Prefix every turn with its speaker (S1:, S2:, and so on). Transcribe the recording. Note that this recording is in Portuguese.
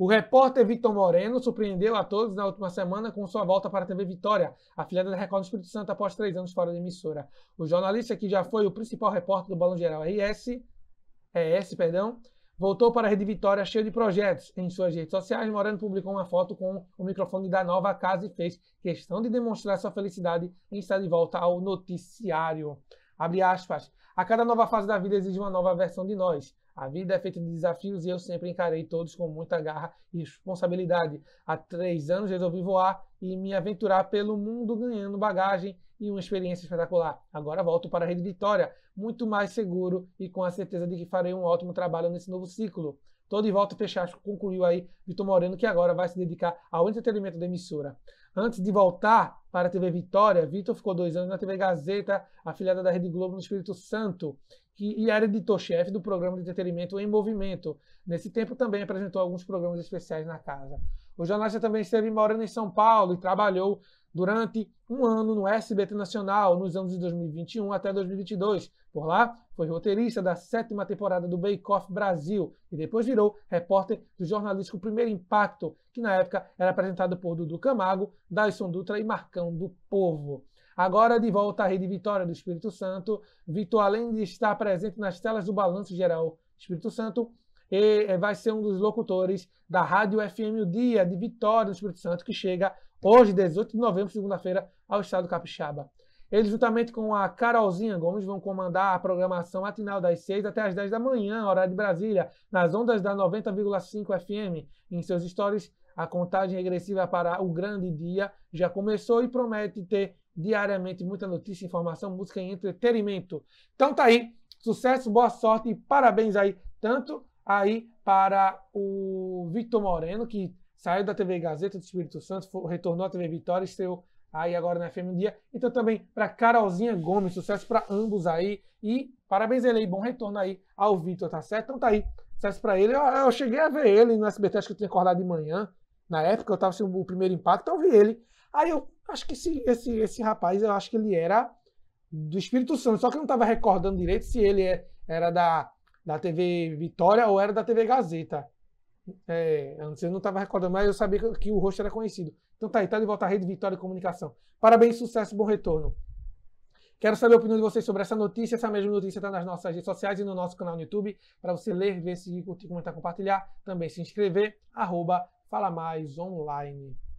S1: O repórter Victor Moreno surpreendeu a todos na última semana com sua volta para a TV Vitória, afiliada da Record do Espírito Santo após três anos fora da emissora. O jornalista, que já foi o principal repórter do Balão Geral RS, ES, perdão, voltou para a Rede Vitória cheio de projetos. Em suas redes sociais, Moreno publicou uma foto com o microfone da nova casa e fez questão de demonstrar sua felicidade em estar de volta ao noticiário. Abre aspas. A cada nova fase da vida exige uma nova versão de nós. A vida é feita de desafios e eu sempre encarei todos com muita garra e responsabilidade. Há três anos resolvi voar e me aventurar pelo mundo ganhando bagagem e uma experiência espetacular. Agora volto para a Rede Vitória, muito mais seguro e com a certeza de que farei um ótimo trabalho nesse novo ciclo. Todo e volta fechar, concluiu aí Vitor Moreno, que agora vai se dedicar ao entretenimento da emissora. Antes de voltar para a TV Vitória, Vitor ficou dois anos na TV Gazeta, afiliada da Rede Globo no Espírito Santo, que, e era editor-chefe do programa de entretenimento Em Movimento. Nesse tempo também apresentou alguns programas especiais na casa. O jornalista também esteve morando em São Paulo e trabalhou durante um ano no SBT Nacional, nos anos de 2021 até 2022. Por lá, foi roteirista da sétima temporada do Bake Off Brasil e depois virou repórter do jornalístico Primeiro Impacto, que na época era apresentado por Dudu Camargo, Dyson Dutra e Marcão do Povo. Agora de volta à Rede Vitória do Espírito Santo, Vitor, além de estar presente nas telas do Balanço Geral Espírito Santo, e eh, vai ser um dos locutores da Rádio FM O Dia de Vitória do Espírito Santo, que chega hoje, 18 de novembro, segunda-feira, ao estado do capixaba. Eles, juntamente com a Carolzinha Gomes, vão comandar a programação matinal das 6 até as 10 da manhã, horário de Brasília, nas ondas da 90,5 FM. Em seus stories, a contagem regressiva para o grande dia já começou e promete ter diariamente muita notícia, informação, música e entretenimento. Então tá aí, sucesso, boa sorte e parabéns aí, tanto Aí, para o Victor Moreno, que saiu da TV Gazeta do Espírito Santo, retornou à TV Vitória, estreou aí agora na FM Dia. Então também para Carolzinha Gomes, sucesso para ambos aí. E parabéns ele aí, bom retorno aí ao Vitor, tá certo? Então tá aí, sucesso para ele. Eu, eu, cheguei a ver ele no SBT, acho que eu tinha acordado de manhã. Na época eu tava sendo o primeiro impacto, então eu vi ele. Aí eu acho que esse, esse, esse rapaz, eu acho que ele era do Espírito Santo, só que eu não tava recordando direito se ele é, era da da TV Vitória ou era da TV Gazeta. É, antes eu não estava recordando, mas eu sabia que o rosto era conhecido. Então tá aí, tá de volta à Rede Vitória e Comunicação. Parabéns, sucesso, bom retorno. Quero saber a opinião de vocês sobre essa notícia. Essa mesma notícia está nas nossas redes sociais e no nosso canal no YouTube. Para você ler, ver, seguir, curtir, comentar, compartilhar. Também se inscrever. Arroba Fala Mais Online.